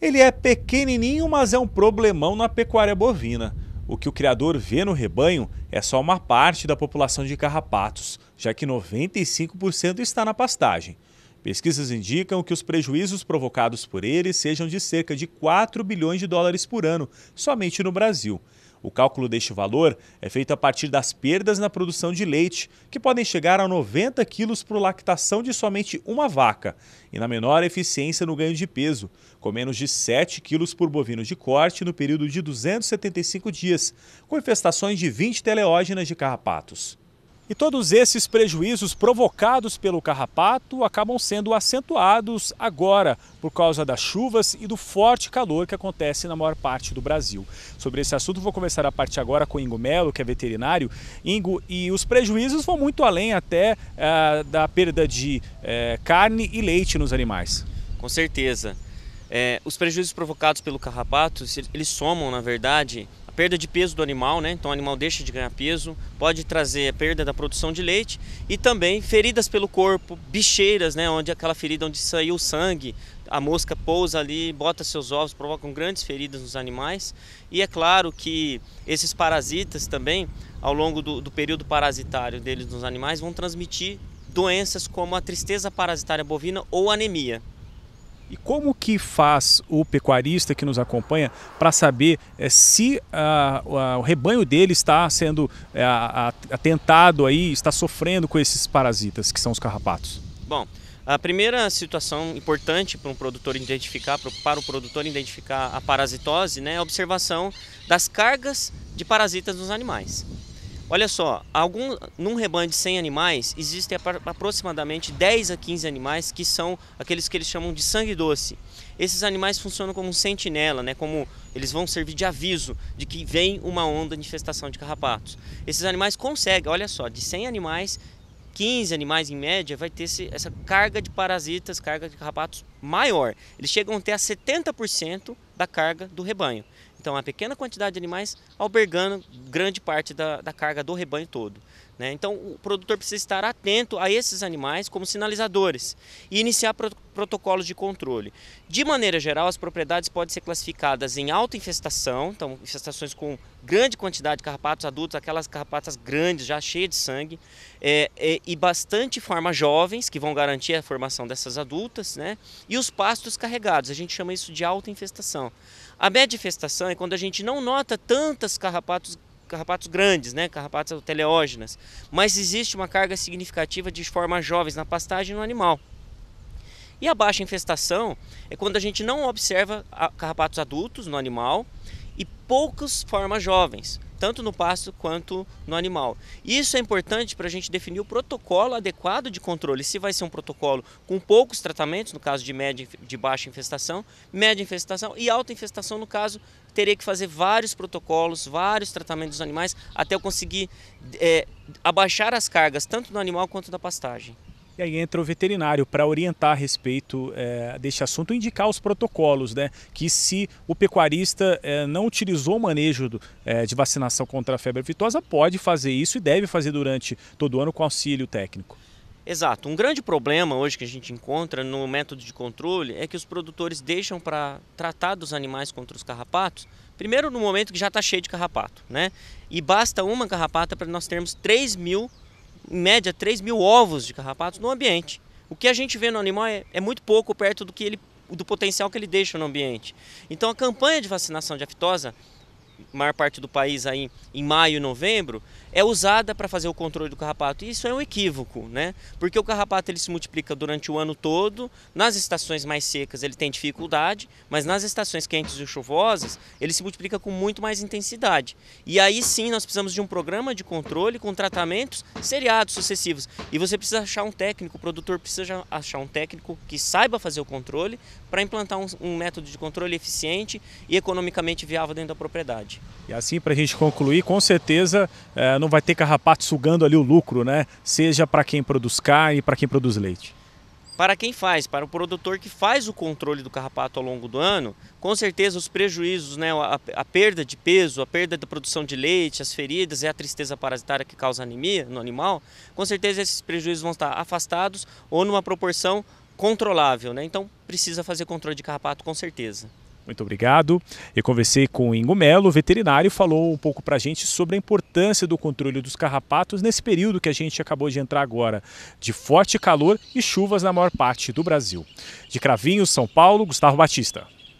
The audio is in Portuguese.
Ele é pequenininho, mas é um problemão na pecuária bovina. O que o criador vê no rebanho é só uma parte da população de carrapatos, já que 95% está na pastagem. Pesquisas indicam que os prejuízos provocados por ele sejam de cerca de 4 bilhões de dólares por ano, somente no Brasil. O cálculo deste valor é feito a partir das perdas na produção de leite, que podem chegar a 90 quilos por lactação de somente uma vaca, e na menor eficiência no ganho de peso, com menos de 7 quilos por bovino de corte no período de 275 dias, com infestações de 20 teleógenas de carrapatos. E todos esses prejuízos provocados pelo carrapato acabam sendo acentuados agora por causa das chuvas e do forte calor que acontece na maior parte do Brasil. Sobre esse assunto, vou começar a parte agora com o Ingo Melo, que é veterinário. Ingo, e os prejuízos vão muito além até uh, da perda de uh, carne e leite nos animais. Com certeza. É, os prejuízos provocados pelo carrapato, eles somam, na verdade, perda de peso do animal, né? então o animal deixa de ganhar peso, pode trazer a perda da produção de leite e também feridas pelo corpo, bicheiras, né? onde aquela ferida onde saiu o sangue, a mosca pousa ali, bota seus ovos, provocam grandes feridas nos animais. E é claro que esses parasitas também, ao longo do, do período parasitário deles nos animais, vão transmitir doenças como a tristeza parasitária bovina ou anemia. E como que faz o pecuarista que nos acompanha para saber é, se a, ah, a, ah, o rebanho dele está sendo é, a, atentado aí, está sofrendo com esses parasitas que são os carrapatos? Bom, a primeira situação importante para um produtor identificar, para o produtor identificar a parasitose, né, é a observação das cargas de parasitas nos animais. Olha só, algum, num rebanho de 100 animais, existem aproximadamente 10 a 15 animais que são aqueles que eles chamam de sangue doce. Esses animais funcionam como um sentinela, né? como eles vão servir de aviso de que vem uma onda de infestação de carrapatos. Esses animais conseguem, olha só, de 100 animais, 15 animais em média, vai ter esse, essa carga de parasitas, carga de carrapatos maior. Eles chegam até a 70% da carga do rebanho. Então, uma pequena quantidade de animais albergando grande parte da, da carga do rebanho todo. Né? Então, o produtor precisa estar atento a esses animais como sinalizadores e iniciar pro protocolos de controle. De maneira geral, as propriedades podem ser classificadas em alta infestação, então infestações com grande quantidade de carrapatos adultos, aquelas carrapatas grandes, já cheias de sangue, é, é, e bastante forma jovens, que vão garantir a formação dessas adultas, né? e os pastos carregados, a gente chama isso de alta infestação. A média infestação é quando a gente não nota tantas carrapatos carrapatos grandes, né, carrapatos teleógenas, mas existe uma carga significativa de formas jovens na pastagem no animal. E a baixa infestação é quando a gente não observa carrapatos adultos no animal e poucas formas jovens tanto no pasto quanto no animal. Isso é importante para a gente definir o protocolo adequado de controle, se vai ser um protocolo com poucos tratamentos, no caso de média de baixa infestação, média infestação e alta infestação, no caso teria que fazer vários protocolos, vários tratamentos dos animais até eu conseguir é, abaixar as cargas tanto no animal quanto da pastagem. E aí entra o veterinário para orientar a respeito é, deste assunto, indicar os protocolos, né? Que se o pecuarista é, não utilizou o manejo do, é, de vacinação contra a febre aftosa, pode fazer isso e deve fazer durante todo o ano com auxílio técnico. Exato. Um grande problema hoje que a gente encontra no método de controle é que os produtores deixam para tratar dos animais contra os carrapatos, primeiro no momento que já está cheio de carrapato, né? E basta uma carrapata para nós termos 3 mil em média 3 mil ovos de carrapatos no ambiente. O que a gente vê no animal é, é muito pouco perto do que ele do potencial que ele deixa no ambiente. Então a campanha de vacinação de aftosa, maior parte do país aí em maio e novembro, é usada para fazer o controle do carrapato. E isso é um equívoco, né? Porque o carrapato ele se multiplica durante o ano todo. Nas estações mais secas ele tem dificuldade, mas nas estações quentes e chuvosas ele se multiplica com muito mais intensidade. E aí sim nós precisamos de um programa de controle com tratamentos seriados sucessivos. E você precisa achar um técnico, o produtor precisa achar um técnico que saiba fazer o controle para implantar um, um método de controle eficiente e economicamente viável dentro da propriedade. E assim, para a gente concluir, com certeza, é, no não vai ter carrapato sugando ali o lucro, né? Seja para quem produz carne e para quem produz leite. Para quem faz, para o produtor que faz o controle do carrapato ao longo do ano, com certeza os prejuízos, né, a, a perda de peso, a perda da produção de leite, as feridas e a tristeza parasitária que causa anemia no animal, com certeza esses prejuízos vão estar afastados ou numa proporção controlável. Né? Então precisa fazer controle de carrapato com certeza. Muito obrigado. Eu conversei com o Ingo Melo, veterinário, falou um pouco para a gente sobre a importância do controle dos carrapatos nesse período que a gente acabou de entrar agora, de forte calor e chuvas na maior parte do Brasil. De Cravinhos, São Paulo, Gustavo Batista.